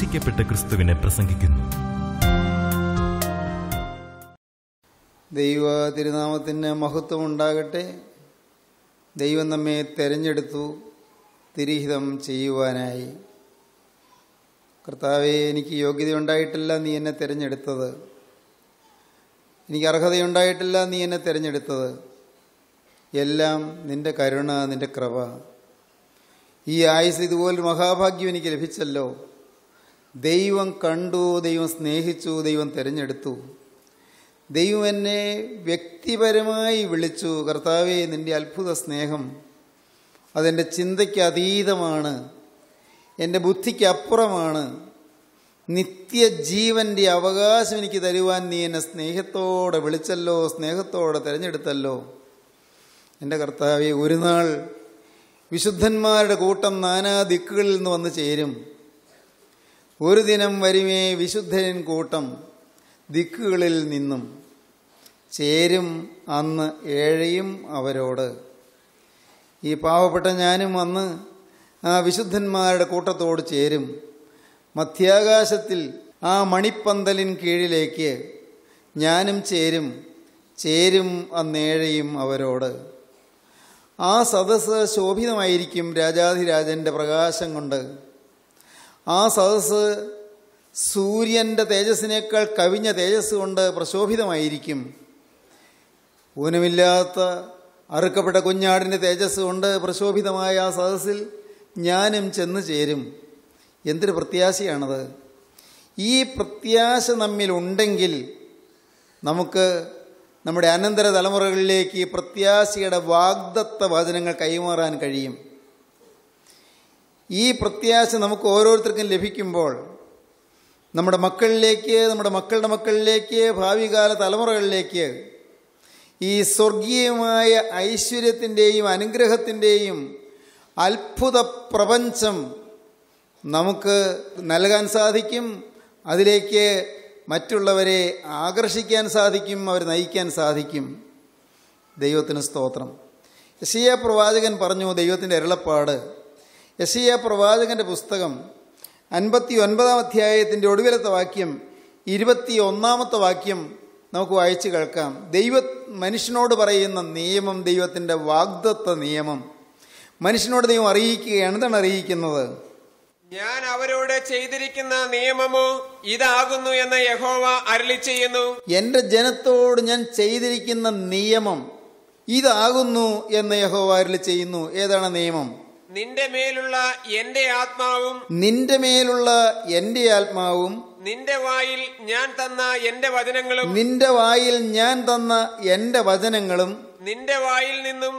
രക്ഷിക്കപ്പെട്ട ക്രിസ്തുവിനെ പ്രസംഗിക്കുന്നു ദൈവ തിരുനാമത്തിന് മഹത്വം ഉണ്ടാകട്ടെ ദൈവം നമ്മെ തെരഞ്ഞെടുത്തു തിരിഹിതം ചെയ്യുവാനായി കർത്താവെ എനിക്ക് യോഗ്യതയുണ്ടായിട്ടില്ല നീ എന്നെ തിരഞ്ഞെടുത്തത് എനിക്ക് അർഹതയുണ്ടായിട്ടില്ല നീ എന്നെ തിരഞ്ഞെടുത്തത് എല്ലാം നിൻ്റെ കരുണ നിൻ്റെ കൃപ ഈ ആയുസ് ഇതുപോലൊരു മഹാഭാഗ്യം എനിക്ക് ലഭിച്ചല്ലോ ദൈവം കണ്ടു ദൈവം സ്നേഹിച്ചു ദൈവം തിരഞ്ഞെടുത്തു ദൈവം എന്നെ വ്യക്തിപരമായി വിളിച്ചു കർത്താവെ നിൻ്റെ അത്ഭുത സ്നേഹം അതെൻ്റെ ചിന്തയ്ക്ക് അതീതമാണ് എൻ്റെ ബുദ്ധിക്ക് നിത്യജീവൻ്റെ അവകാശം എനിക്ക് തരുവാൻ നീ എന്നെ സ്നേഹത്തോടെ വിളിച്ചല്ലോ സ്നേഹത്തോടെ തിരഞ്ഞെടുത്തല്ലോ എൻ്റെ കർത്താവെ ഒരു നാൾ വിശുദ്ധന്മാരുടെ കൂട്ടം നാനാ ദിക്കുകളിൽ നിന്ന് വന്ന് ചേരും ഒരു ദിനം വരുമേ വിശുദ്ധരിൻ കൂട്ടം ദിക്കുകളിൽ നിന്നും ചേരും അന്ന് ഏഴയും അവരോട് ഈ പാവപ്പെട്ട ഞാനും അന്ന് ആ വിശുദ്ധന്മാരുടെ കൂട്ടത്തോട് ചേരും മധ്യാകാശത്തിൽ ആ മണിപ്പന്തലിൻ കീഴിലേക്ക് ഞാനും ചേരും ചേരും അന്നേഴയും അവരോട് ആ സദസ്സ് ശോഭിതമായിരിക്കും രാജാധിരാജൻ്റെ പ്രകാശം കൊണ്ട് ആ സദസ് സൂര്യൻ്റെ തേജസ്സിനേക്കാൾ കവിഞ്ഞ തേജസ് കൊണ്ട് പ്രശോഭിതമായിരിക്കും ഊനമില്ലാത്ത അറുക്കപ്പെട്ട കുഞ്ഞാടിൻ്റെ തേജസ് കൊണ്ട് പ്രശോഭിതമായ ആ സദസ്സിൽ ഞാനും ചെന്ന് ചേരും എന്തൊരു പ്രത്യാശയാണത് ഈ പ്രത്യാശ നമ്മിലുണ്ടെങ്കിൽ നമുക്ക് നമ്മുടെ അനന്തര തലമുറകളിലേക്ക് ഈ പ്രത്യാശയുടെ വാഗ്ദത്ത വചനങ്ങൾ കൈമാറാൻ കഴിയും ഈ പ്രത്യാശ നമുക്ക് ഓരോരുത്തർക്കും ലഭിക്കുമ്പോൾ നമ്മുടെ മക്കളിലേക്ക് നമ്മുടെ മക്കളുടെ മക്കളിലേക്ക് ഭാവികാല തലമുറകളിലേക്ക് ഈ സ്വർഗീയമായ ഐശ്വര്യത്തിൻ്റെയും അനുഗ്രഹത്തിൻ്റെയും അത്ഭുത പ്രപഞ്ചം നമുക്ക് നൽകാൻ സാധിക്കും അതിലേക്ക് മറ്റുള്ളവരെ ആകർഷിക്കാൻ സാധിക്കും അവർ നയിക്കാൻ സാധിക്കും ദൈവത്തിന് സ്തോത്രം യശയ പ്രവാചകൻ പറഞ്ഞു ദൈവത്തിൻ്റെ അരുളപ്പാട് യശയ പ്രവാചകന്റെ പുസ്തകം അൻപത്തി ഒൻപതാം അധ്യായത്തിൻ്റെ ഒടുവിലത്തെ വാക്യം ഇരുപത്തി ഒന്നാമത്തെ വാക്യം നമുക്ക് വായിച്ചു കേൾക്കാം ദൈവ മനുഷ്യനോട് പറയുന്ന നിയമം ദൈവത്തിൻ്റെ വാഗ്ദത്ത നിയമം മനുഷ്യനോട് ദൈവം അറിയിക്കുകയാണ് എന്താണ് അറിയിക്കുന്നത് ഞാൻ അവരോട് ചെയ്തിരിക്കുന്ന നിയമമോ ഇതാകുന്നു എന്ന് യഹോവ അരളി ചെയ്യുന്നു എൻ്റെ ജനത്തോട് ഞാൻ ചെയ്തിരിക്കുന്ന നിയമം ഇതാകുന്നു എന്ന് യഹോവ അരളി ചെയ്യുന്നു ഏതാണ് നിയമം നിന്റെ മേലുള്ള എന്റെ ആത്മാവും നിന്റെ മേലുള്ള എന്റെ ആത്മാവും നിന്റെ വായിൽ ഞാൻ തന്ന എന്റെ വചനങ്ങളും നിന്റെ വായിൽ ഞാൻ തന്ന എന്റെ വചനങ്ങളും നിന്റെ വായിൽ നിന്നും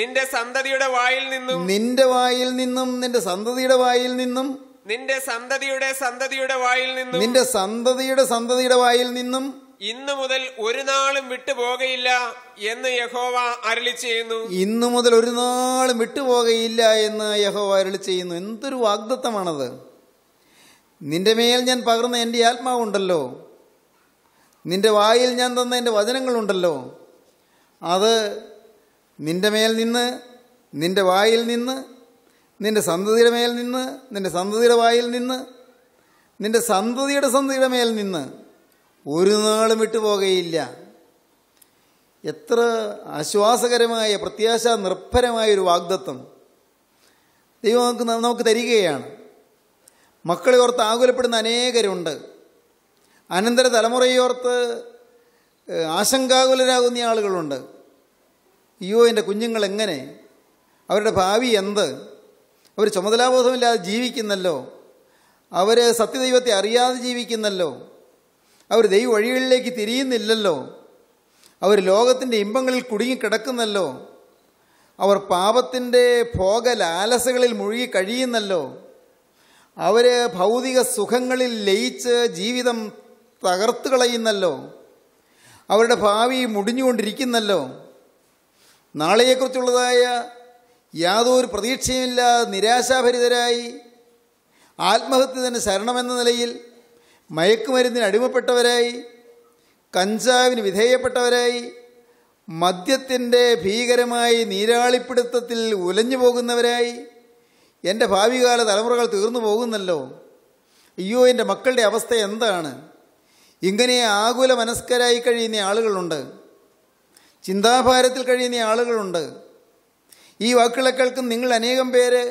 നിന്റെ സന്തതിയുടെ വായിൽ നിന്നും നിന്റെ വായിൽ നിന്നും നിന്റെ സന്തതിയുടെ വായിൽ നിന്നും നിന്റെ സന്തതിയുടെ സന്തതിയുടെ വായിൽ നിന്നും നിന്റെ സന്തതിയുടെ സന്തതിയുടെ വായിൽ നിന്നും ഇന്നു മുതൽ ഒരു നാളും വിട്ടുപോകയില്ല എന്ന് യഹോവ അരളി ചെയ്യുന്നു ഇന്നു മുതൽ ഒരു നാളും വിട്ടുപോകയില്ല എന്ന് യഹോവ അരളി ചെയ്യുന്നു എന്തൊരു വാഗ്ദത്തമാണത് നിന്റെ മേൽ ഞാൻ പകർന്ന എൻ്റെ ആത്മാവുണ്ടല്ലോ നിന്റെ വായിൽ ഞാൻ തന്ന എൻ്റെ വചനങ്ങളുണ്ടല്ലോ അത് നിന്റെ മേൽ നിന്ന് നിന്റെ വായിൽ നിന്ന് നിന്റെ സന്തതിയുടെ മേൽ നിന്ന് നിന്റെ സന്തതിയുടെ വായിൽ നിന്ന് നിന്റെ സന്തതിയുടെ സന്തതിയുടെ മേൽ നിന്ന് ഒരു നാളും പോകുകയില്ല എത്ര ആശ്വാസകരമായ പ്രത്യാശ നിർഭരമായ ഒരു വാഗ്ദത്വം ദൈവം നമുക്ക് നമുക്ക് തരികയാണ് മക്കളെ ഓർത്ത് ആകുലപ്പെടുന്ന അനേകരുണ്ട് അനന്തര തലമുറയോർത്ത് ആശങ്കാകുലരാകുന്ന ആളുകളുണ്ട് അയ്യോ എൻ്റെ കുഞ്ഞുങ്ങൾ എങ്ങനെ അവരുടെ ഭാവി എന്ത് അവർ ചുമതലാബോധമില്ലാതെ ജീവിക്കുന്നല്ലോ അവർ സത്യദൈവത്തെ അറിയാതെ ജീവിക്കുന്നല്ലോ അവർ ദൈവ വഴികളിലേക്ക് തിരിയുന്നില്ലല്ലോ അവർ ലോകത്തിൻ്റെ ഇമ്പങ്ങളിൽ കുടുങ്ങിക്കിടക്കുന്നല്ലോ അവർ പാപത്തിൻ്റെ ഭോഗലാലസകളിൽ മുഴുകി കഴിയുന്നല്ലോ അവർ ഭൗതിക സുഖങ്ങളിൽ ലയിച്ച് ജീവിതം തകർത്തു കളയുന്നല്ലോ അവരുടെ ഭാവി മുടിഞ്ഞുകൊണ്ടിരിക്കുന്നല്ലോ നാളെയെക്കുറിച്ചുള്ളതായ യാതൊരു പ്രതീക്ഷയുമില്ലാതെ നിരാശാഭരിതരായി ആത്മഹത്യ തന്നെ ശരണമെന്ന നിലയിൽ മയക്കുമരുന്നിന് അടിമപ്പെട്ടവരായി കഞ്ചാവിന് വിധേയപ്പെട്ടവരായി മദ്യത്തിൻ്റെ ഭീകരമായി നീരാളിപ്പിടുത്തത്തിൽ ഉലഞ്ഞു പോകുന്നവരായി എൻ്റെ ഭാവികാല തലമുറകൾ തീർന്നു പോകുന്നല്ലോ അയ്യോ എൻ്റെ മക്കളുടെ അവസ്ഥ എന്താണ് ഇങ്ങനെ ആകുല മനസ്കരായി കഴിയുന്ന ആളുകളുണ്ട് ചിന്താഭാരത്തിൽ കഴിയുന്ന ആളുകളുണ്ട് ഈ വാക്കുകളെ കേൾക്കുന്ന നിങ്ങൾ അനേകം പേര്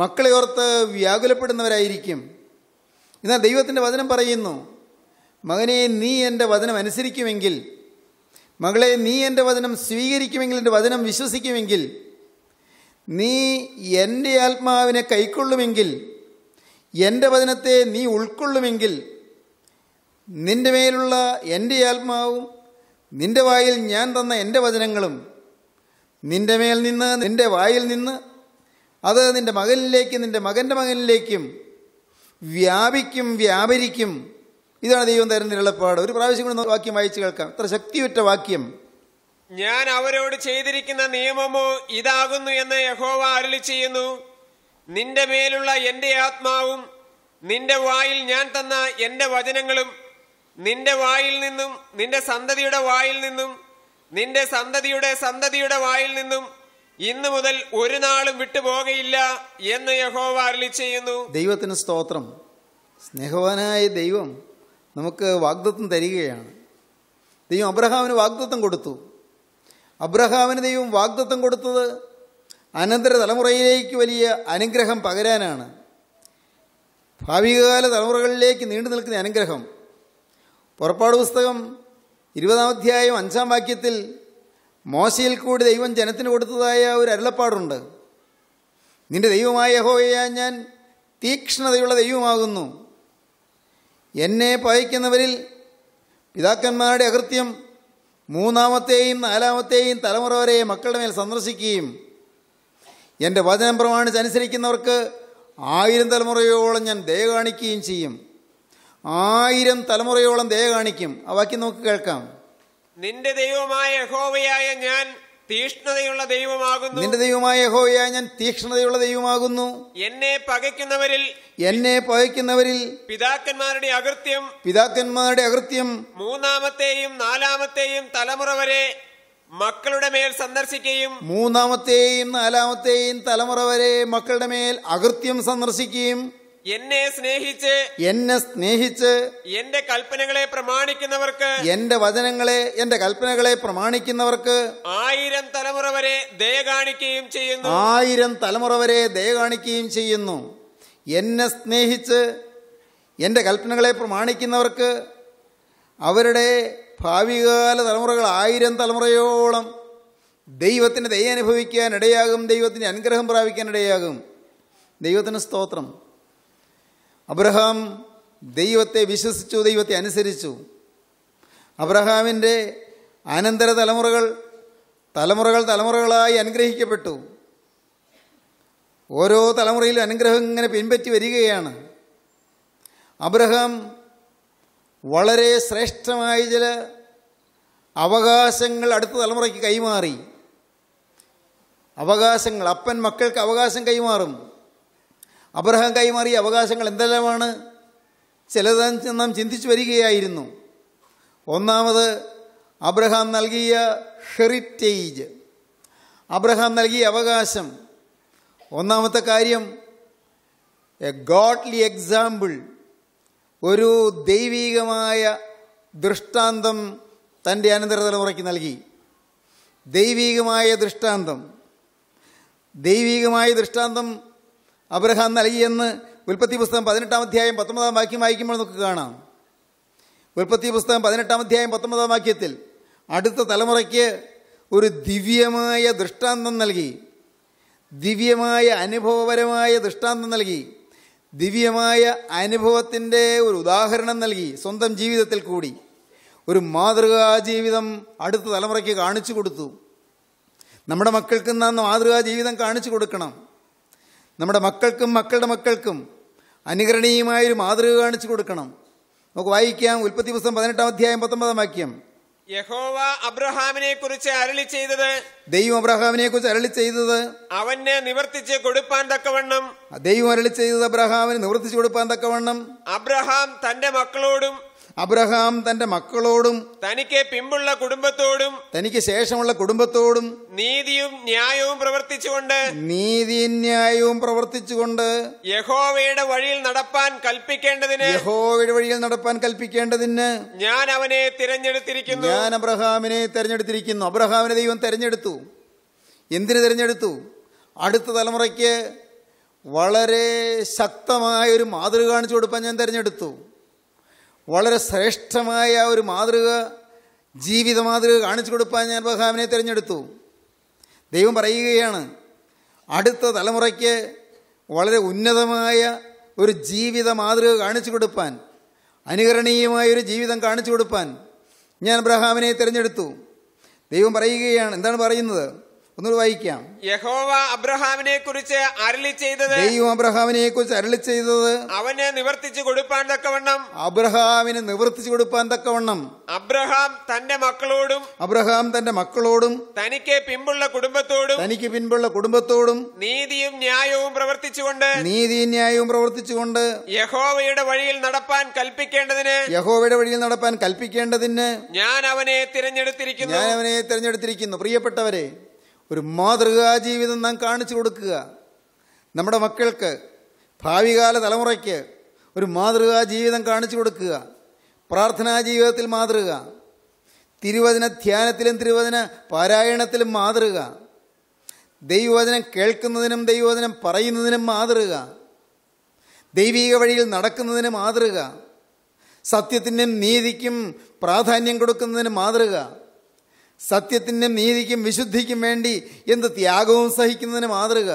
മക്കളെ ഓർത്ത് വ്യാകുലപ്പെടുന്നവരായിരിക്കും എന്നാൽ ദൈവത്തിൻ്റെ വചനം പറയുന്നു മകനെ നീ എൻ്റെ വചനം അനുസരിക്കുമെങ്കിൽ മകളെ നീ എൻ്റെ വചനം സ്വീകരിക്കുമെങ്കിൽ എൻ്റെ വചനം വിശ്വസിക്കുമെങ്കിൽ നീ എൻ്റെ ആത്മാവിനെ കൈക്കൊള്ളുമെങ്കിൽ എൻ്റെ വചനത്തെ നീ ഉൾക്കൊള്ളുമെങ്കിൽ നിൻ്റെ മേലുള്ള എൻ്റെ ആത്മാവും നിൻ്റെ വായിൽ ഞാൻ തന്ന എൻ്റെ വചനങ്ങളും നിൻ്റെ മേൽ നിന്ന് നിൻ്റെ വായിൽ നിന്ന് അത് നിൻ്റെ മകനിലേക്കും നിൻ്റെ മകൻ്റെ മകനിലേക്കും വ്യാപിക്കും വ്യാപരിക്കും ഇതാണ് ദൈവം തരുന്ന എളുപ്പാട് ഒരു പ്രാവശ്യം കൂടി വാക്യം വായിച്ചു കേൾക്കാം ഇത്ര ശക്തിയുറ്റ വാക്യം ഞാൻ അവരോട് ചെയ്തിരിക്കുന്ന നിയമമോ ഇതാകുന്നു എന്ന് യഹോവ അരളി ചെയ്യുന്നു നിന്റെ മേലുള്ള എന്റെ ആത്മാവും നിന്റെ വായിൽ ഞാൻ തന്ന എന്റെ വചനങ്ങളും നിന്റെ വായിൽ നിന്നും നിന്റെ സന്തതിയുടെ വായിൽ നിന്നും നിന്റെ സന്തതിയുടെ സന്തതിയുടെ വായിൽ നിന്നും ഇന്ന് മുതൽ ഒരു നാളും വിട്ടുപോകയില്ല എന്ന് യഹോവ അരളി ചെയ്യുന്നു ദൈവത്തിന് സ്തോത്രം സ്നേഹവാനായ ദൈവം നമുക്ക് വാഗ്ദത്വം തരികയാണ് ദൈവം അബ്രഹാമിന് വാഗ്ദത്വം കൊടുത്തു അബ്രഹാമിന് ദൈവം വാഗ്ദത്വം കൊടുത്തത് അനന്തര തലമുറയിലേക്ക് വലിയ അനുഗ്രഹം പകരാനാണ് ഭാവികാല തലമുറകളിലേക്ക് നീണ്ടു നിൽക്കുന്ന അനുഗ്രഹം പുറപ്പാട് പുസ്തകം ഇരുപതാം അധ്യായം അഞ്ചാം വാക്യത്തിൽ മോശയിൽ കൂടി ദൈവം ജനത്തിന് കൊടുത്തതായ ഒരു അരുളപ്പാടുണ്ട് നിന്റെ ദൈവമായ യഹോവയാൻ ഞാൻ തീക്ഷ്ണതയുള്ള ദൈവമാകുന്നു എന്നെ പായിക്കുന്നവരിൽ പിതാക്കന്മാരുടെ അകൃത്യം മൂന്നാമത്തെയും നാലാമത്തെയും തലമുറ വരെ മക്കളുടെ മേൽ സന്ദർശിക്കുകയും എൻ്റെ വചനം പ്രമാണിച്ച് അനുസരിക്കുന്നവർക്ക് ആയിരം തലമുറയോളം ഞാൻ ദയ കാണിക്കുകയും ചെയ്യും ആയിരം തലമുറയോളം ദയ കാണിക്കും ആ വാക്യം നോക്കി കേൾക്കാം നിന്റെ ദൈവമായ യഹോവയായ ഞാൻ തീക്ഷ്ണതയുള്ള ദൈവമാകുന്നു നിന്റെ ദൈവമായ യഹോവയായ ഞാൻ തീക്ഷ്ണതയുള്ള ദൈവമാകുന്നു എന്നെ പകയ്ക്കുന്നവരിൽ എന്നെ പകയ്ക്കുന്നവരിൽ പിതാക്കന്മാരുടെ അകൃത്യം പിതാക്കന്മാരുടെ അകൃത്യം മൂന്നാമത്തെയും നാലാമത്തെയും തലമുറ വരെ മക്കളുടെ മേൽ സന്ദർശിക്കുകയും മൂന്നാമത്തെയും നാലാമത്തെയും തലമുറ വരെ മക്കളുടെ മേൽ അകൃത്യം സന്ദർശിക്കുകയും എന്നെ സ്നേഹിച്ച് എന്നെ സ്നേഹിച്ച് എന്റെ കൽപ്പനകളെ പ്രമാണിക്കുന്നവർക്ക് എന്റെ വചനങ്ങളെ എന്റെ കൽപ്പനകളെ പ്രമാണിക്കുന്നവർക്ക് ആയിരം തലമുറ വരെ ദയ കാണിക്കുകയും ചെയ്യുന്നു ആയിരം തലമുറ വരെ ദയ കാണിക്കുകയും ചെയ്യുന്നു എന്നെ സ്നേഹിച്ച് എന്റെ കൽപ്പനകളെ പ്രമാണിക്കുന്നവർക്ക് അവരുടെ ഭാവികാല തലമുറകൾ ആയിരം തലമുറയോളം ദൈവത്തിൻ്റെ ദയ അനുഭവിക്കാൻ ഇടയാകും ദൈവത്തിൻ്റെ അനുഗ്രഹം പ്രാപിക്കാൻ ഇടയാകും ദൈവത്തിന് സ്തോത്രം അബ്രഹാം ദൈവത്തെ വിശ്വസിച്ചു ദൈവത്തെ അനുസരിച്ചു അബ്രഹാമിൻ്റെ അനന്തര തലമുറകൾ തലമുറകൾ തലമുറകളായി അനുഗ്രഹിക്കപ്പെട്ടു ഓരോ തലമുറയിലും അനുഗ്രഹം ഇങ്ങനെ പിൻപറ്റി വരികയാണ് അബ്രഹാം വളരെ ശ്രേഷ്ഠമായ ചില അവകാശങ്ങൾ അടുത്ത തലമുറയ്ക്ക് കൈമാറി അവകാശങ്ങൾ അപ്പൻ മക്കൾക്ക് അവകാശം കൈമാറും അബ്രഹാം കൈമാറിയ അവകാശങ്ങൾ എന്തെല്ലാമാണ് ചിലത് നാം ചിന്തിച്ചു വരികയായിരുന്നു ഒന്നാമത് അബ്രഹാം നൽകിയ ഹെറിറ്റേജ് അബ്രഹാം നൽകിയ അവകാശം ഒന്നാമത്തെ കാര്യം എ ഗോഡ്ലി എക്സാമ്പിൾ ഒരു ദൈവീകമായ ദൃഷ്ടാന്തം തൻ്റെ അനന്തരതലമുറയ്ക്ക് നൽകി ദൈവീകമായ ദൃഷ്ടാന്തം ദൈവീകമായ ദൃഷ്ടാന്തം അബ്രഹാം നൽകിയെന്ന് ഉൽപ്പത്തി പുസ്തകം പതിനെട്ടാം അധ്യായം പത്തൊമ്പതാം വാക്യം വായിക്കുമ്പോൾ നമുക്ക് കാണാം ഉൽപ്പത്തി പുസ്തകം പതിനെട്ടാം അധ്യായം പത്തൊമ്പതാം വാക്യത്തിൽ അടുത്ത തലമുറയ്ക്ക് ഒരു ദിവ്യമായ ദൃഷ്ടാന്തം നൽകി ദിവ്യമായ അനുഭവപരമായ ദൃഷ്ടാന്തം നൽകി ദിവ്യമായ അനുഭവത്തിൻ്റെ ഒരു ഉദാഹരണം നൽകി സ്വന്തം ജീവിതത്തിൽ കൂടി ഒരു മാതൃകാ ജീവിതം അടുത്ത തലമുറയ്ക്ക് കാണിച്ചു കൊടുത്തു നമ്മുടെ മക്കൾക്ക് നാം മാതൃകാ ജീവിതം കാണിച്ചു കൊടുക്കണം നമ്മുടെ മക്കൾക്കും മക്കളുടെ മക്കൾക്കും അനുകരണീയമായൊരു മാതൃക കാണിച്ചു കൊടുക്കണം നമുക്ക് വായിക്കാം ഉൽപ്പത്തി പുസ്തകം പതിനെട്ടാം അധ്യായം പത്തൊമ്പതാം വാക്യം യഹോവ അബ്രഹാമിനെ കുറിച്ച് അരളി ചെയ്തത് ദൈവം അബ്രഹാമിനെ കുറിച്ച് അരളി ചെയ്തത് അവന് നിവർത്തിച്ച് കൊടുപ്പാൻ തക്കവണ്ണം ദൈവം അരളി ചെയ്തത് അബ്രഹാമിന് നിവർത്തിച്ചു കൊടുപ്പാൻ തക്കവണ്ണം അബ്രഹാം തന്റെ മക്കളോടും അബ്രഹാം തന്റെ മക്കളോടും തനിക്ക് പിമ്പുള്ള കുടുംബത്തോടും തനിക്ക് ശേഷമുള്ള കുടുംബത്തോടും നീതിയും ന്യായവും പ്രവർത്തിച്ചുകൊണ്ട് നീതിയും ന്യായവും പ്രവർത്തിച്ചുകൊണ്ട് യഹോവയുടെ വഴിയിൽ നടപ്പാൻ കൽപ്പിക്കേണ്ടതിന് യഹോവയുടെ വഴിയിൽ നടപ്പാൻ കൽപ്പിക്കേണ്ടതിന് ഞാൻ അവനെ തിരഞ്ഞെടുത്തിരിക്കുന്നു ഞാൻ അബ്രഹാമിനെ തിരഞ്ഞെടുത്തിരിക്കുന്നു അബ്രഹാമിനെ ദൈവം തിരഞ്ഞെടുത്തു എന്തിനു തിരഞ്ഞെടുത്തു അടുത്ത തലമുറയ്ക്ക് വളരെ ശക്തമായ ഒരു മാതൃക കാണിച്ചു കൊടുക്കാൻ ഞാൻ തിരഞ്ഞെടുത്തു വളരെ ശ്രേഷ്ഠമായ ഒരു മാതൃക ജീവിത മാതൃക കാണിച്ചു കൊടുപ്പാൻ ഞാൻ ബഹാമിനെ തിരഞ്ഞെടുത്തു ദൈവം പറയുകയാണ് അടുത്ത തലമുറയ്ക്ക് വളരെ ഉന്നതമായ ഒരു ജീവിത മാതൃക കാണിച്ചു കൊടുപ്പാൻ അനുകരണീയമായ ഒരു ജീവിതം കാണിച്ചു കൊടുപ്പാൻ ഞാൻ അബ്രഹാമിനെ തിരഞ്ഞെടുത്തു ദൈവം പറയുകയാണ് എന്താണ് പറയുന്നത് ഒന്നുകൂടി വായിക്കാം യഹോവ അബ്രഹാമിനെ കുറിച്ച് അരളി ചെയ്തത് ദൈവം അബ്രഹാമിനെ കുറിച്ച് അരളി ചെയ്തത് അവനെ നിവർത്തിച്ചു കൊടുപ്പാൻ തക്കവണ്ണം അബ്രഹാമിന് നിവർത്തിച്ചു കൊടുപ്പാൻ തക്കവണ്ണം അബ്രഹാം തന്റെ മക്കളോടും അബ്രഹാം തന്റെ മക്കളോടും തനിക്ക് പിമ്പുള്ള കുടുംബത്തോടും തനിക്ക് പിൻപുള്ള കുടുംബത്തോടും നീതിയും ന്യായവും പ്രവർത്തിച്ചുകൊണ്ട് നീതിയും ന്യായവും പ്രവർത്തിച്ചുകൊണ്ട് യഹോവയുടെ വഴിയിൽ നടപ്പാൻ കൽപ്പിക്കേണ്ടതിന് യഹോവയുടെ വഴിയിൽ നടപ്പാൻ കൽപ്പിക്കേണ്ടതിന് ഞാൻ അവനെ തിരഞ്ഞെടുത്തിരിക്കുന്നു ഞാൻ അവനെ തിരഞ്ഞെടുത്തിരിക്കുന്നു പ്രിയപ്പെട്ടവരെ ഒരു മാതൃകാ ജീവിതം നാം കാണിച്ചു കൊടുക്കുക നമ്മുടെ മക്കൾക്ക് ഭാവികാല തലമുറയ്ക്ക് ഒരു മാതൃകാ ജീവിതം കാണിച്ചു കൊടുക്കുക പ്രാർത്ഥനാ ജീവിതത്തിൽ മാതൃക തിരുവചന ധ്യാനത്തിലും തിരുവചന പാരായണത്തിലും മാതൃക ദൈവവചനം കേൾക്കുന്നതിനും ദൈവവചനം പറയുന്നതിനും മാതൃക ദൈവീക വഴിയിൽ നടക്കുന്നതിന് മാതൃക സത്യത്തിനും നീതിക്കും പ്രാധാന്യം കൊടുക്കുന്നതിന് മാതൃക സത്യത്തിനും നീതിക്കും വിശുദ്ധിക്കും വേണ്ടി എന്ത് ത്യാഗവും സഹിക്കുന്നതിന് മാതൃക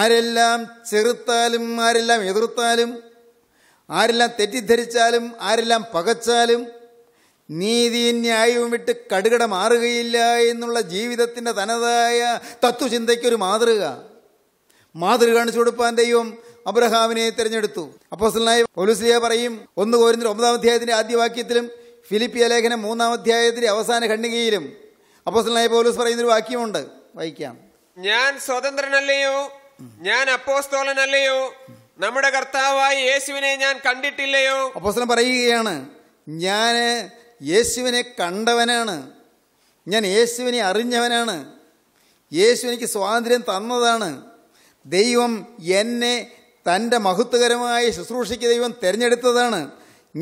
ആരെല്ലാം ചെറുത്താലും ആരെല്ലാം എതിർത്താലും ആരെല്ലാം തെറ്റിദ്ധരിച്ചാലും ആരെല്ലാം പകച്ചാലും നീതിയും ന്യായവും വിട്ട് കടുകട മാറുകയില്ല എന്നുള്ള ജീവിതത്തിൻ്റെ തനതായ തത്വചിന്തയ്ക്കൊരു മാതൃക മാതൃക കാണിച്ചു കൊടുപ്പാൻ ദൈവം അബ്രഹാമിനെ തിരഞ്ഞെടുത്തു അപ്പോസലായ പോലീസിയ പറയും ഒന്ന് കോരുന്ന ഒമ്പതാം അധ്യായത്തിൻ്റെ ആദ്യ വാക്യത്തിലും ഫിലിപ്പിയ ലേഖനം മൂന്നാം അധ്യായത്തിലെ അവസാന ഖണ്ഡികയിലും അപ്പോസ്റ്റലായ പോലീസ് പറയുന്നൊരു വാക്യമുണ്ട് വായിക്കാം ഞാൻ സ്വതന്ത്രനല്ലയോ ഞാൻ അപ്പോസ്തോലനല്ലയോ നമ്മുടെ കർത്താവായ യേശുവിനെ ഞാൻ കണ്ടിട്ടില്ലയോ അപ്പോസ്തലൻ പറയുകയാണ് ഞാൻ യേശുവിനെ കണ്ടവനാണ് ഞാൻ യേശുവിനെ അറിഞ്ഞവനാണ് യേശു എനിക്ക് സ്വാതന്ത്ര്യം തന്നതാണ് ദൈവം എന്നെ തൻ്റെ മഹത്വകരമായ ശുശ്രൂഷയ്ക്ക് ദൈവം തിരഞ്ഞെടുത്തതാണ്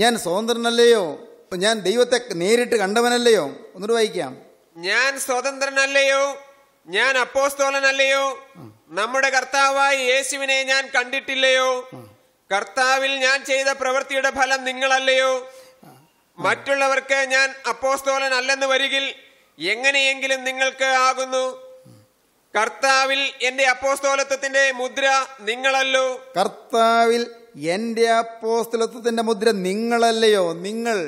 ഞാൻ സ്വതന്ത്രനല്ലയോ ഞാൻ ദൈവത്തെ നേരിട്ട് കണ്ടവനല്ലയോ ഒന്നുകൂടി വായിക്കാം ഞാൻ സ്വതന്ത്രനല്ലയോ ഞാൻ അപ്പോസ്തോലനല്ലയോ നമ്മുടെ കർത്താവായ യേശുവിനെ ഞാൻ കണ്ടിട്ടില്ലയോ കർത്താവിൽ ഞാൻ ചെയ്ത പ്രവൃത്തിയുടെ ഫലം നിങ്ങളല്ലയോ മറ്റുള്ളവർക്ക് ഞാൻ അപ്പോസ്തോലൻ അല്ലെന്ന് വരികിൽ എങ്ങനെയെങ്കിലും നിങ്ങൾക്ക് ആകുന്നു കർത്താവിൽ എന്റെ അപ്പോസ്തോലത്വത്തിന്റെ മുദ്ര നിങ്ങളല്ലോ കർത്താവിൽ എന്റെ അപ്പോസ്തോലത്വത്തിന്റെ മുദ്ര നിങ്ങളല്ലയോ നിങ്ങൾ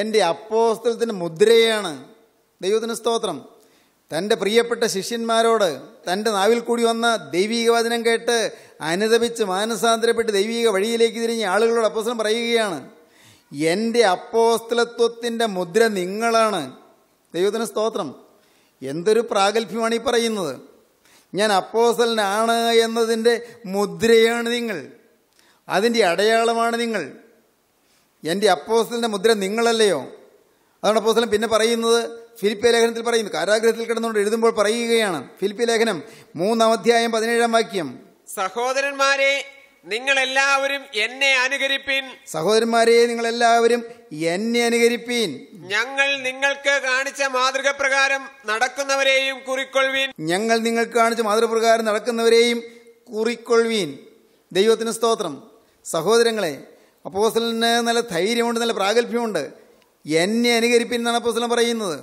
എൻ്റെ അപ്പോസ്തലത്തിൻ്റെ മുദ്രയാണ് ദൈവത്തിന് സ്തോത്രം തൻ്റെ പ്രിയപ്പെട്ട ശിഷ്യന്മാരോട് തൻ്റെ നാവിൽ കൂടി വന്ന ദൈവീക വചനം കേട്ട് അനുദപിച്ച് മാനസാന്തരപ്പെട്ട് ദൈവീക വഴിയിലേക്ക് തിരിഞ്ഞ് ആളുകളോട് അപ്പോസ്തലം പറയുകയാണ് എൻ്റെ അപ്പോസ്തലത്വത്തിൻ്റെ മുദ്ര നിങ്ങളാണ് ദൈവത്തിന് സ്തോത്രം എന്തൊരു പ്രാഗൽഭ്യമാണ് ഈ പറയുന്നത് ഞാൻ അപ്പോസ്തലനാണ് എന്നതിൻ്റെ മുദ്രയാണ് നിങ്ങൾ അതിൻ്റെ അടയാളമാണ് നിങ്ങൾ എൻ്റെ അപ്പോസലിൻ്റെ മുദ്ര നിങ്ങളല്ലയോ അതാണ് അപ്പോസലം പിന്നെ പറയുന്നത് ഫിലിപ്പിയ ലേഖനത്തിൽ പറയുന്നു കാരാഗ്രഹത്തിൽ കിടന്നുകൊണ്ട് എഴുതുമ്പോൾ പറയുകയാണ് ഫിലിപ്പി ലേഖനം മൂന്നാം അധ്യായം പതിനേഴാം വാക്യം സഹോദരന്മാരെ നിങ്ങൾ എല്ലാവരും എന്നെ അനുകരിപ്പീൻ സഹോദരന്മാരെ നിങ്ങൾ എല്ലാവരും എന്നെ അനുകരിപ്പീൻ ഞങ്ങൾ നിങ്ങൾക്ക് കാണിച്ച മാതൃക പ്രകാരം നടക്കുന്നവരെയും കുറിക്കൊള്ളുവീൻ ഞങ്ങൾ നിങ്ങൾക്ക് കാണിച്ച മാതൃക പ്രകാരം നടക്കുന്നവരെയും കുറിക്കൊള്ളുവീൻ ദൈവത്തിന് സ്തോത്രം സഹോദരങ്ങളെ അപ്പോസലിന് നല്ല ധൈര്യമുണ്ട് നല്ല പ്രാഗൽഭ്യമുണ്ട് എന്നെ അനുകരിപ്പിൻ എന്നാണ് അപ്പോസലൻ പറയുന്നത്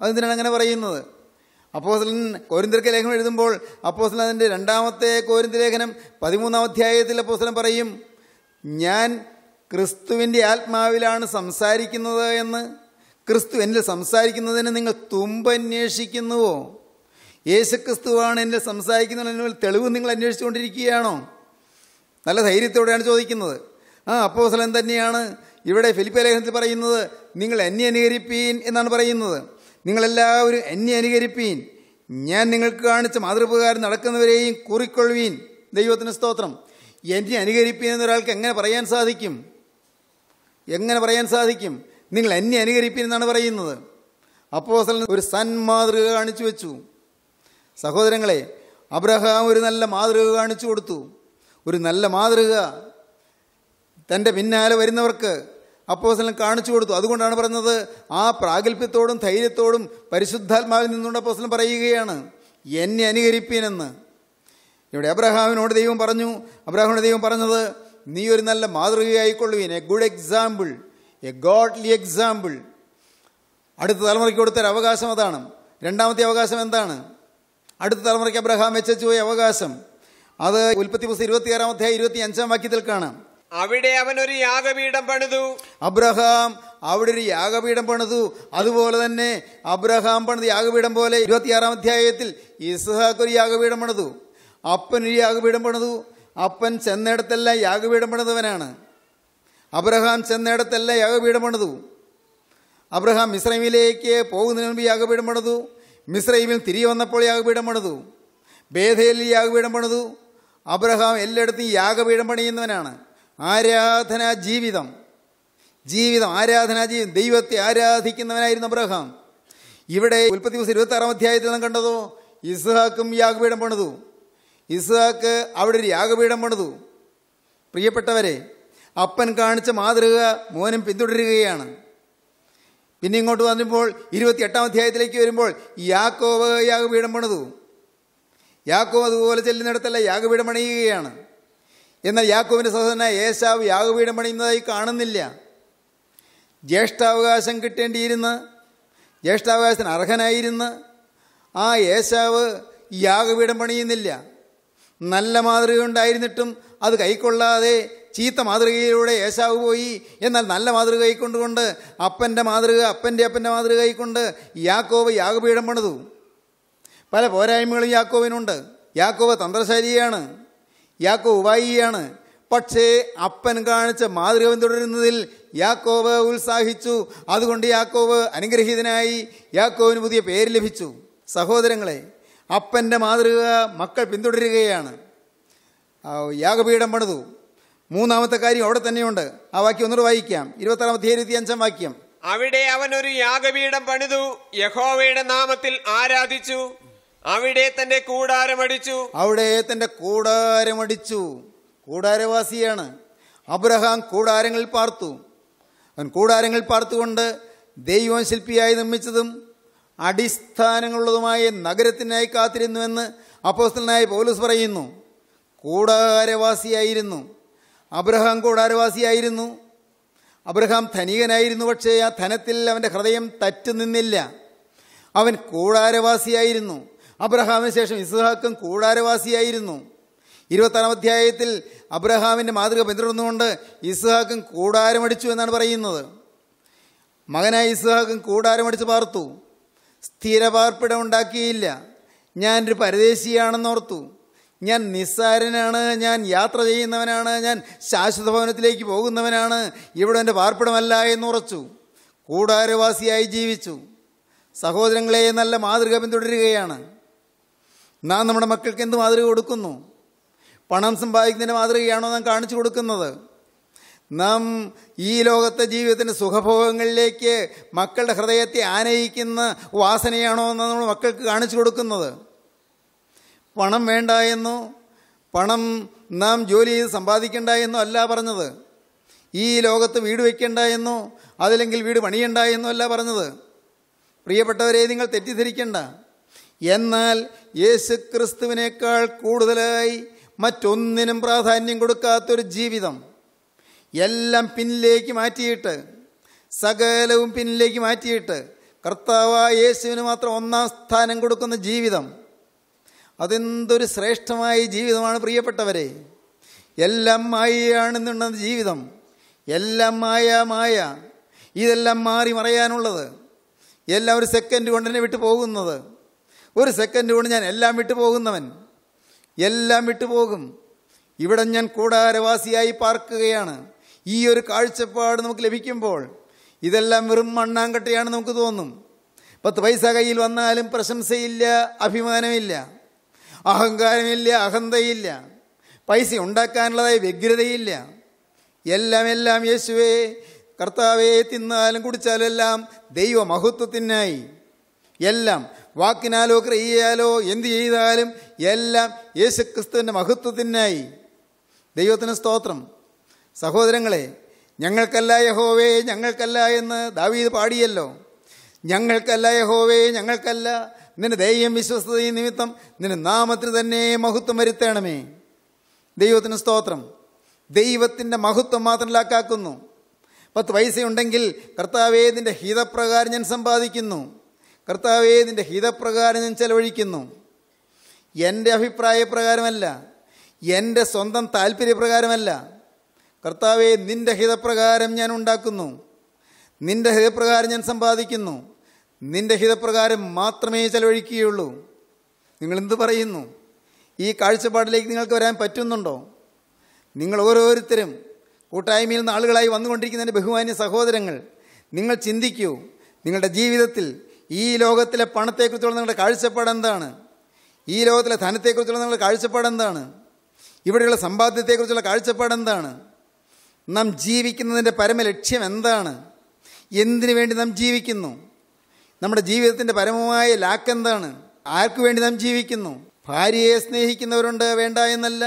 അതെന്തിനാണ് അങ്ങനെ പറയുന്നത് അപ്പോസലൻ കോരിന്തിർക്ക് ലേഖനം എഴുതുമ്പോൾ അപ്പോസലൻ അതിൻ്റെ രണ്ടാമത്തെ കോരിന്തി ലേഖനം പതിമൂന്നാം അധ്യായത്തിൽ അപ്പോസലം പറയും ഞാൻ ക്രിസ്തുവിൻ്റെ ആത്മാവിലാണ് സംസാരിക്കുന്നത് എന്ന് ക്രിസ്തു എന്നിൽ സംസാരിക്കുന്നതിന് നിങ്ങൾ യേശു യേശുക്രിസ്തുവാണ് എന്നിൽ സംസാരിക്കുന്നതിന് തെളിവ് നിങ്ങൾ അന്വേഷിച്ചുകൊണ്ടിരിക്കുകയാണോ നല്ല ധൈര്യത്തോടെയാണ് ചോദിക്കുന്നത് ആ അപ്പോസലൻ തന്നെയാണ് ഇവിടെ ഫിലിപ്പ ലേഖനത്തിൽ പറയുന്നത് നിങ്ങൾ എന്നെ അനുകരിപ്പീൻ എന്നാണ് പറയുന്നത് നിങ്ങളെല്ലാവരും എന്നെ അനുകരിപ്പീൻ ഞാൻ നിങ്ങൾക്ക് കാണിച്ച മാതൃപ്രകാരം നടക്കുന്നവരെയും കൂറിക്കൊള്ളുവീൻ ദൈവത്തിന് സ്തോത്രം എന്നെ അനുകരിപ്പീൻ എന്നൊരാൾക്ക് എങ്ങനെ പറയാൻ സാധിക്കും എങ്ങനെ പറയാൻ സാധിക്കും നിങ്ങൾ എന്നെ അനുകരിപ്പീൻ എന്നാണ് പറയുന്നത് അപ്പോസലൻ ഒരു സന്മാതൃക കാണിച്ചു വെച്ചു സഹോദരങ്ങളെ അബ്രഹാം ഒരു നല്ല മാതൃക കാണിച്ചു കൊടുത്തു ഒരു നല്ല മാതൃക തൻ്റെ പിന്നാലെ വരുന്നവർക്ക് അപ്പോസ്തലൻ കാണിച്ചു കൊടുത്തു അതുകൊണ്ടാണ് പറഞ്ഞത് ആ പ്രാഗൽഭ്യത്തോടും ധൈര്യത്തോടും പരിശുദ്ധാത്മാവിൽ നിന്നുകൊണ്ട് അപ്പോസ്തലൻ പറയുകയാണ് എന്നെ അനുകരിപ്പീനെന്ന് ഇവിടെ അബ്രഹാമിനോട് ദൈവം പറഞ്ഞു അബ്രഹാമിനോട് ദൈവം പറഞ്ഞത് നീ ഒരു നല്ല മാതൃകയായിക്കൊള്ളുവീൻ a good example a godly example അടുത്ത തലമുറയ്ക്ക് കൊടുത്തൊരു അവകാശം അതാണ് രണ്ടാമത്തെ അവകാശം എന്താണ് അടുത്ത തലമുറയ്ക്ക് അബ്രഹാം എച്ച് പോയ അവകാശം അത് ഉൽപ്പത്തി പുസ്തകം ഇരുപത്തിയാറാമത്തെ ഇരുപത്തി അഞ്ചാം വാക്യത്തിൽ കാണാം അവിടെ അവൻ ഒരു യാഗപീഠം പണിതു അബ്രഹാം അവിടെ ഒരു യാഗപീഠം പണിതു അതുപോലെ തന്നെ അബ്രഹാം പണിത് യാഗപീഠം പോലെ ഇരുപത്തിയാറാം അധ്യായത്തിൽ ഇസ്ഹാക്ക് ഒരു യാഗപീഠം പണിതു അപ്പൻ ഒരു യാഗപീഠം പണിതു അപ്പൻ ചെന്നിടത്തല്ല യാഗപീഠം പണിതവനാണ് അബ്രഹാം ചെന്നിടത്തല്ല യാഗപീഠം പണിതു അബ്രഹാം മിശ്രൈമിലേക്ക് പോകുന്നതിന് മുമ്പ് യാഗപീഠം പണിതു മിശ്രൈമിൽ തിരികെ വന്നപ്പോൾ യാഗപീഠം പണിതു ബേധയിൽ യാഗപീഠം പണിതു അബ്രഹാം എല്ലായിടത്തും യാഗപീഠം പണിയുന്നവനാണ് ആരാധനാ ജീവിതം ജീവിതം ആരാധന ജീവിതം ദൈവത്തെ ആരാധിക്കുന്നവനായിരുന്നു അബ്രഹാം ഇവിടെ ഉൽപ്പത്തി ദിവസം ഇരുപത്തി ആറാം അധ്യായത്തിൽ നാം കണ്ടതോ ഇസ്ഹാക്കും യാഗപീഠം പണിതു ഇസ്ഹാക്ക് അവിടെ ഒരു യാഗപീഠം പണിതു പ്രിയപ്പെട്ടവരെ അപ്പൻ കാണിച്ച മാതൃക മോനും പിന്തുടരുകയാണ് പിന്നെ ഇങ്ങോട്ട് വന്നപ്പോൾ ഇരുപത്തി എട്ടാം അധ്യായത്തിലേക്ക് വരുമ്പോൾ യാക്കോവ് യാഗപീഠം പണിതു യാക്കോവ് അതുപോലെ ചെല്ലുന്നിടത്തല്ല യാഗപീഠം പണിയുകയാണ് എന്നാൽ യാക്കോവിൻ്റെ സഹോദരനായ ഏശാവ് യാഗപീഠം പണിയുന്നതായി കാണുന്നില്ല ജ്യേഷ്ഠാവകാശം കിട്ടേണ്ടിയിരുന്ന് ജ്യേഷ്ഠാവകാശത്തിന് അർഹനായിരുന്ന് ആ ഏശാവ് യാഗപീഠം പണിയുന്നില്ല നല്ല മാതൃക ഉണ്ടായിരുന്നിട്ടും അത് കൈക്കൊള്ളാതെ ചീത്ത മാതൃകയിലൂടെ ഏശാവ് പോയി എന്നാൽ നല്ല മാതൃക കൈക്കൊണ്ടുകൊണ്ട് അപ്പൻ്റെ മാതൃക അപ്പൻ്റെ അപ്പൻ്റെ മാതൃക കൈക്കൊണ്ട് യാക്കോവ് യാഗപീഠം പണിതു പല പോരായ്മകളും യാക്കോവിനുണ്ട് യാക്കോവ് തന്ത്രശാലിയാണ് യാക്കോവായിയാണ് പക്ഷേ അപ്പൻ കാണിച്ച മാതൃക പിന്തുടരുന്നതിൽ യാക്കോവ് ഉത്സാഹിച്ചു അതുകൊണ്ട് യാക്കോവ് അനുഗ്രഹീതനായി യാക്കോവിന് പുതിയ പേര് ലഭിച്ചു സഹോദരങ്ങളെ അപ്പൻ്റെ മാതൃക മക്കൾ പിന്തുടരുകയാണ് യാഗപീഠം പണിതു മൂന്നാമത്തെ കാര്യം അവിടെ തന്നെയുണ്ട് ആ വാക്യം ഒന്നുകൂടെ വായിക്കാം ഇരുപത്താറാം അധ്യായം ഇരുപത്തി അഞ്ചാം വാക്യം അവിടെ അവൻ ഒരു യാഗപീഠം പണിതു യഹോവയുടെ നാമത്തിൽ ആരാധിച്ചു അവിടെ തന്റെ കൂടാരമടിച്ചു അവിടെ തന്റെ കൂടാരമടിച്ചു കൂടാരവാസിയാണ് അബ്രഹാം കൂടാരങ്ങൾ പാർത്തു അവൻ കൂടാരങ്ങൾ പാർത്തുകൊണ്ട് ദൈവം ശില്പിയായി നിർമ്മിച്ചതും അടിസ്ഥാനങ്ങളുള്ളതുമായ നഗരത്തിനായി കാത്തിരുന്നുവെന്ന് അപ്പോസ്തലനായ പോലീസ് പറയുന്നു കൂടാരവാസിയായിരുന്നു അബ്രഹാം കൂടാരവാസിയായിരുന്നു അബ്രഹാം ധനികനായിരുന്നു പക്ഷേ ആ ധനത്തിൽ അവൻ്റെ ഹൃദയം തറ്റുനിന്നില്ല അവൻ കൂടാരവാസിയായിരുന്നു അബ്രഹാമിന് ശേഷം ഇസ്ഹാക്കും കൂടാരവാസിയായിരുന്നു ഇരുപത്താറാം അധ്യായത്തിൽ അബ്രഹാമിൻ്റെ മാതൃക പിന്തുടർന്നുകൊണ്ട് ഇസ്ഹാക്കും കൂടാരമടിച്ചു എന്നാണ് പറയുന്നത് മകനായ ഇസ്ഹാക്കും കൂടാരമടിച്ച് പാർത്തു സ്ഥിരപാർപ്പിടം ഉണ്ടാക്കിയില്ല ഞാനൊരു പരദേശിയാണെന്നോർത്തു ഞാൻ നിസ്സാരനാണ് ഞാൻ യാത്ര ചെയ്യുന്നവനാണ് ഞാൻ ശാശ്വത ഭവനത്തിലേക്ക് പോകുന്നവനാണ് ഇവിടെ എൻ്റെ പാർപ്പിടമല്ല എന്നുറച്ചു കൂടാരവാസിയായി ജീവിച്ചു സഹോദരങ്ങളെ നല്ല മാതൃക പിന്തുടരുകയാണ് നാം നമ്മുടെ മക്കൾക്ക് എന്ത് മാതൃക കൊടുക്കുന്നു പണം സമ്പാദിക്കുന്നതിൻ്റെ മാതൃകയാണോ നാം കാണിച്ചു കൊടുക്കുന്നത് നാം ഈ ലോകത്തെ ജീവിതത്തിൻ്റെ സുഖഭോഗങ്ങളിലേക്ക് മക്കളുടെ ഹൃദയത്തെ ആനയിക്കുന്ന വാസനയാണോ എന്ന് നമ്മൾ മക്കൾക്ക് കാണിച്ചു കൊടുക്കുന്നത് പണം വേണ്ട എന്നോ പണം നാം ജോലി ചെയ്ത് സമ്പാദിക്കേണ്ട എന്നോ അല്ല പറഞ്ഞത് ഈ ലോകത്ത് വീട് വയ്ക്കേണ്ട എന്നോ അതല്ലെങ്കിൽ വീട് പണിയേണ്ട എന്നോ അല്ല പറഞ്ഞത് പ്രിയപ്പെട്ടവരെ നിങ്ങൾ തെറ്റിദ്ധരിക്കേണ്ട എന്നാൽ യേശുക്രിസ്തുവിനേക്കാൾ കൂടുതലായി മറ്റൊന്നിനും പ്രാധാന്യം കൊടുക്കാത്തൊരു ജീവിതം എല്ലാം പിന്നിലേക്ക് മാറ്റിയിട്ട് സകലവും പിന്നിലേക്ക് മാറ്റിയിട്ട് കർത്താവായ യേശുവിന് മാത്രം ഒന്നാം സ്ഥാനം കൊടുക്കുന്ന ജീവിതം അതെന്തൊരു ശ്രേഷ്ഠമായ ജീവിതമാണ് പ്രിയപ്പെട്ടവരെ എല്ലാം മായയാണ് എന്നുള്ള ജീവിതം എല്ലാം മായ മായ ഇതെല്ലാം മാറി മറയാനുള്ളത് എല്ലാം ഒരു സെക്കൻഡ് കൊണ്ടുതന്നെ വിട്ടു പോകുന്നത് ഒരു സെക്കൻഡ് കൊണ്ട് ഞാൻ എല്ലാം പോകുന്നവൻ എല്ലാം പോകും ഇവിടെ ഞാൻ കൂടാരവാസിയായി പാർക്കുകയാണ് ഈ ഒരു കാഴ്ചപ്പാട് നമുക്ക് ലഭിക്കുമ്പോൾ ഇതെല്ലാം വെറും മണ്ണാങ്കട്ടയാണ് നമുക്ക് തോന്നും പത്ത് പൈസ കയ്യിൽ വന്നാലും പ്രശംസയില്ല അഭിമാനമില്ല അഹങ്കാരമില്ല അഹന്തയില്ല പൈസ ഉണ്ടാക്കാനുള്ളതായ വ്യഗ്രതയില്ല എല്ലാം എല്ലാം യേശുവേ കർത്താവേ തിന്നാലും കുടിച്ചാലും എല്ലാം ദൈവമഹത്വത്തിനായി എല്ലാം വാക്കിനാലോ ക്രിയയാലോ എന്ത് ചെയ്താലും എല്ലാം യേശുക്രിസ്തുവിൻ്റെ മഹത്വത്തിനായി ദൈവത്തിന് സ്തോത്രം സഹോദരങ്ങളെ ഞങ്ങൾക്കല്ല യഹോവേ ഞങ്ങൾക്കല്ല എന്ന് ദാവീദ് പാടിയല്ലോ ഞങ്ങൾക്കല്ല യഹോവേ ഞങ്ങൾക്കല്ല നിന്റെ ദൈവം വിശ്വസ്തയും നിമിത്തം നിന്റെ നാമത്തിന് തന്നെ മഹത്വം വരുത്തണമേ ദൈവത്തിന് സ്തോത്രം ദൈവത്തിൻ്റെ മഹത്വം മാത്രം ലാക്കാക്കുന്നു പത്ത് പൈസയുണ്ടെങ്കിൽ നിൻ്റെ ഹിതപ്രകാരം ഞാൻ സമ്പാദിക്കുന്നു കർത്താവേ നിൻ്റെ ഹിതപ്രകാരം ഞാൻ ചെലവഴിക്കുന്നു എൻ്റെ അഭിപ്രായപ്രകാരമല്ല എൻ്റെ സ്വന്തം താല്പര്യപ്രകാരമല്ല കർത്താവെ നിൻ്റെ ഹിതപ്രകാരം ഞാൻ ഉണ്ടാക്കുന്നു നിൻ്റെ ഹിതപ്രകാരം ഞാൻ സമ്പാദിക്കുന്നു നിൻ്റെ ഹിതപ്രകാരം മാത്രമേ ചെലവഴിക്കുകയുള്ളൂ നിങ്ങളെന്ത് പറയുന്നു ഈ കാഴ്ചപ്പാടിലേക്ക് നിങ്ങൾക്ക് വരാൻ പറ്റുന്നുണ്ടോ നിങ്ങൾ ഓരോരുത്തരും കൂട്ടായ്മയിൽ നിന്ന് ആളുകളായി വന്നുകൊണ്ടിരിക്കുന്നതിൻ്റെ ബഹുമാന്യ സഹോദരങ്ങൾ നിങ്ങൾ ചിന്തിക്കൂ നിങ്ങളുടെ ജീവിതത്തിൽ ഈ ലോകത്തിലെ പണത്തെക്കുറിച്ചുള്ള നിങ്ങളുടെ കാഴ്ചപ്പാട് എന്താണ് ഈ ലോകത്തിലെ ധനത്തെക്കുറിച്ചുള്ള നിങ്ങളുടെ കാഴ്ചപ്പാട് എന്താണ് ഇവിടെയുള്ള സമ്പാദ്യത്തെക്കുറിച്ചുള്ള കാഴ്ചപ്പാട് എന്താണ് നാം ജീവിക്കുന്നതിൻ്റെ ലക്ഷ്യം എന്താണ് എന്തിനു വേണ്ടി നാം ജീവിക്കുന്നു നമ്മുടെ ജീവിതത്തിൻ്റെ പരമമായ ലാക്ക് എന്താണ് ആർക്കു വേണ്ടി നാം ജീവിക്കുന്നു ഭാര്യയെ സ്നേഹിക്കുന്നവരുണ്ട് വേണ്ട എന്നല്ല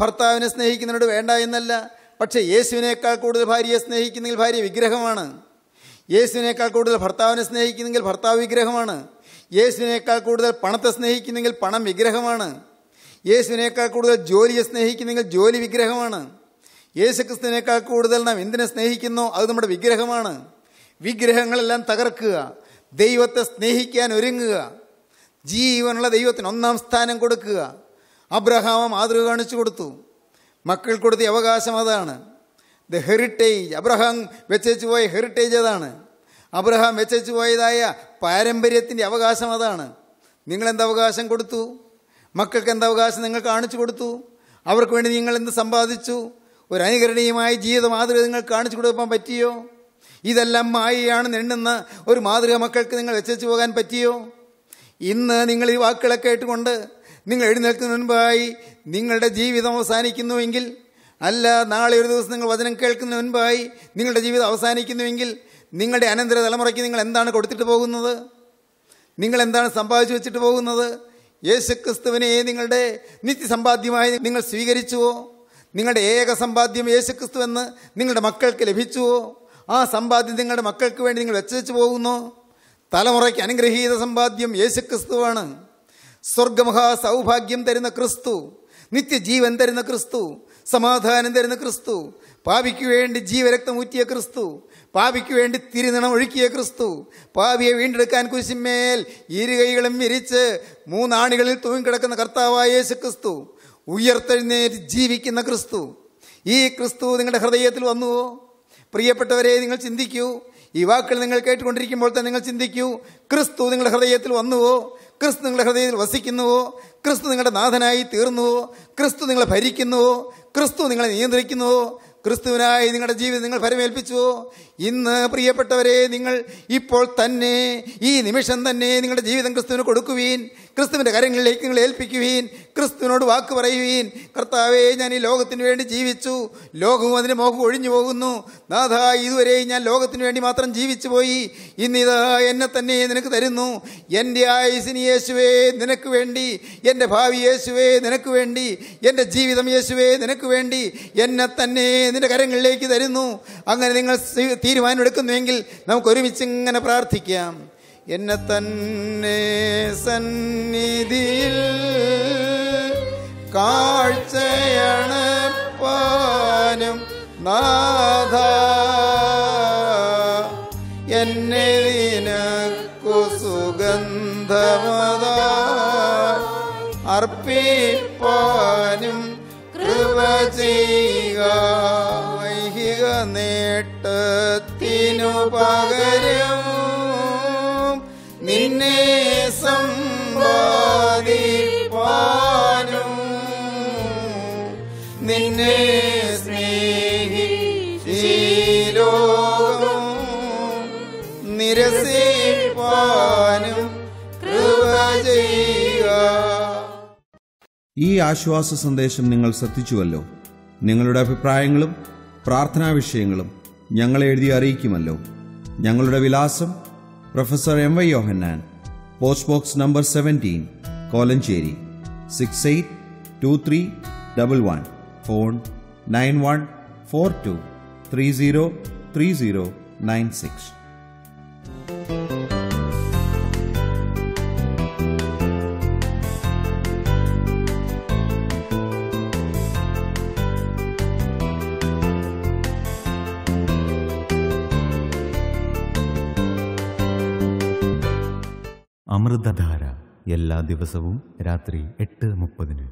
ഭർത്താവിനെ സ്നേഹിക്കുന്നവരോട് വേണ്ട എന്നല്ല പക്ഷേ യേശുവിനേക്കാൾ കൂടുതൽ ഭാര്യയെ സ്നേഹിക്കുന്നെങ്കിൽ ഭാര്യ വിഗ്രഹമാണ് യേശുവിനേക്കാൾ കൂടുതൽ ഭർത്താവിനെ സ്നേഹിക്കുന്നെങ്കിൽ ഭർത്താവ് വിഗ്രഹമാണ് യേശുവിനേക്കാൾ കൂടുതൽ പണത്തെ സ്നേഹിക്കുന്നെങ്കിൽ പണം വിഗ്രഹമാണ് യേശുവിനേക്കാൾ കൂടുതൽ ജോലിയെ സ്നേഹിക്കുന്നെങ്കിൽ ജോലി വിഗ്രഹമാണ് യേശുക്രിസ്തുവിനേക്കാൾ കൂടുതൽ നാം എന്തിനെ സ്നേഹിക്കുന്നോ അത് നമ്മുടെ വിഗ്രഹമാണ് വിഗ്രഹങ്ങളെല്ലാം തകർക്കുക ദൈവത്തെ സ്നേഹിക്കാൻ ഒരുങ്ങുക ജീവനുള്ള ദൈവത്തിന് ഒന്നാം സ്ഥാനം കൊടുക്കുക അബ്രഹാമ മാതൃക കാണിച്ചു കൊടുത്തു മക്കൾ കൊടുത്ത അവകാശം അതാണ് ദ ഹെറിറ്റേജ് അബ്രഹാം വെച്ചേച്ചു പോയ ഹെറിറ്റേജ് അതാണ് അബ്രഹാം വെച്ചേച്ചു പോയതായ പാരമ്പര്യത്തിൻ്റെ അവകാശം അതാണ് നിങ്ങളെന്ത് അവകാശം കൊടുത്തു മക്കൾക്ക് എന്ത് അവകാശം നിങ്ങൾ കാണിച്ചു കൊടുത്തു അവർക്ക് വേണ്ടി നിങ്ങൾ എന്ത് സമ്പാദിച്ചു ഒരു അനുകരണീയമായ ജീവിത മാതൃക നിങ്ങൾ കാണിച്ചു കൊടുക്കാൻ പറ്റിയോ ഇതെല്ലാം മായയാണ് എണ്ണുന്ന ഒരു മാതൃക മക്കൾക്ക് നിങ്ങൾ വെച്ചു പോകാൻ പറ്റിയോ ഇന്ന് നിങ്ങൾ ഈ വാക്കുകളൊക്കെ കേട്ടുകൊണ്ട് നിങ്ങൾ എഴുന്നേൽക്കുന്ന മുൻപായി നിങ്ങളുടെ ജീവിതം അവസാനിക്കുന്നുവെങ്കിൽ അല്ല നാളെ ഒരു ദിവസം നിങ്ങൾ വചനം കേൾക്കുന്ന മുൻപായി നിങ്ങളുടെ ജീവിതം അവസാനിക്കുന്നുവെങ്കിൽ നിങ്ങളുടെ അനന്തര തലമുറയ്ക്ക് നിങ്ങൾ എന്താണ് കൊടുത്തിട്ട് പോകുന്നത് നിങ്ങൾ എന്താണ് സമ്പാദിച്ചു വെച്ചിട്ട് പോകുന്നത് യേശുക്രിസ്തുവിനെ നിങ്ങളുടെ നിത്യസമ്പാദ്യമായി നിങ്ങൾ സ്വീകരിച്ചുവോ നിങ്ങളുടെ ഏക സമ്പാദ്യം ക്രിസ്തു എന്ന് നിങ്ങളുടെ മക്കൾക്ക് ലഭിച്ചുവോ ആ സമ്പാദ്യം നിങ്ങളുടെ മക്കൾക്ക് വേണ്ടി നിങ്ങൾ വെച്ച് പോകുന്നു തലമുറയ്ക്ക് അനുഗ്രഹീത സമ്പാദ്യം യേശുക്രിസ്തുവാണ് സ്വർഗമഹാ സൗഭാഗ്യം തരുന്ന ക്രിസ്തു നിത്യജീവൻ തരുന്ന ക്രിസ്തു സമാധാനം തരുന്ന ക്രിസ്തു പാപിക്കു വേണ്ടി ജീവരക്തമൂറ്റിയ ക്രിസ്തു പാപിക്കു വേണ്ടി തിരുനിണം ഒഴുക്കിയ ക്രിസ്തു പാപിയെ വീണ്ടെടുക്കാൻ കുരിശിന്മേൽ ഇരുകൈകളും വിരിച്ച് മൂന്നാണികളിൽ തൂങ്ങിക്കിടക്കുന്ന കർത്താവായ യേശു ക്രിസ്തു ഉയർത്തെഴുന്നേറ്റ് ജീവിക്കുന്ന ക്രിസ്തു ഈ ക്രിസ്തു നിങ്ങളുടെ ഹൃദയത്തിൽ വന്നുവോ പ്രിയപ്പെട്ടവരെ നിങ്ങൾ ചിന്തിക്കൂ ഈ വാക്കുകൾ നിങ്ങൾ കേട്ടുകൊണ്ടിരിക്കുമ്പോൾ തന്നെ നിങ്ങൾ ചിന്തിക്കൂ ക്രിസ്തു നിങ്ങളുടെ ഹൃദയത്തിൽ വന്നുവോ ക്രിസ്തു നിങ്ങളുടെ ഹൃദയത്തിൽ വസിക്കുന്നുവോ ക്രിസ്തു നിങ്ങളുടെ നാഥനായി തീർന്നുവോ ക്രിസ്തു നിങ്ങളെ ഭരിക്കുന്നുവോ ക്രിസ്തു നിങ്ങളെ നിയന്ത്രിക്കുന്നുവോ ക്രിസ്തുവിനായി നിങ്ങളുടെ ജീവിതം നിങ്ങൾ പരമേൽപ്പിച്ചുവോ ഇന്ന് പ്രിയപ്പെട്ടവരെ നിങ്ങൾ ഇപ്പോൾ തന്നെ ഈ നിമിഷം തന്നെ നിങ്ങളുടെ ജീവിതം ക്രിസ്തുവിന് കൊടുക്കുവീൻ ക്രിസ്തുവിൻ്റെ കാര്യങ്ങളിലേക്ക് നിങ്ങൾ ഏൽപ്പിക്കുവീൻ ക്രിസ്തുവിനോട് വാക്ക് പറയുകയും കർത്താവേ ഞാൻ ഈ ലോകത്തിന് വേണ്ടി ജീവിച്ചു ലോകവും അതിന് മോഹവും ഒഴിഞ്ഞു പോകുന്നു നാഥ ഇതുവരെയും ഞാൻ ലോകത്തിന് വേണ്ടി മാത്രം ജീവിച്ചു പോയി ഇന്നിതാ എന്നെ തന്നെ നിനക്ക് തരുന്നു എൻ്റെ ആയുസിനി യേശുവേ നിനക്ക് വേണ്ടി എൻ്റെ ഭാവി യേശുവേ നിനക്ക് വേണ്ടി എൻ്റെ ജീവിതം യേശുവേ നിനക്ക് വേണ്ടി എന്നെ തന്നെ നിൻ്റെ കരങ്ങളിലേക്ക് തരുന്നു അങ്ങനെ നിങ്ങൾ തീരുമാനമെടുക്കുന്നുവെങ്കിൽ നമുക്ക് ഒരുമിച്ച് ഇങ്ങനെ പ്രാർത്ഥിക്കാം എന്നെ തന്നെ സന്നിധിയിൽ കാഴ്ചയാണ് പാനും നാഥ എന്നെ നിനക്കു സുഗന്ധമത അർപ്പിപ്പാനും കൃപ ചെയ്യുക വൈഹിക നേട്ടത്തിനു പകരം നിന്നെ സ്നേഹി നിരസിപ്പാനും കൃപ ചെയ്യുക ഈ ആശ്വാസ സന്ദേശം നിങ്ങൾ ശ്രദ്ധിച്ചുവല്ലോ നിങ്ങളുടെ അഭിപ്രായങ്ങളും പ്രാർത്ഥനാ വിഷയങ്ങളും ഞങ്ങളെ എഴുതി അറിയിക്കുമല്ലോ ഞങ്ങളുടെ വിലാസം professor M Y Yohannan post box number seventeen Kolenchery six eight two three double one phone nine one four two three zero three zero nine six Amrithadhara എല്ലാ ദിവസവും രാത്രി എട്ട് മുപ്പതിന്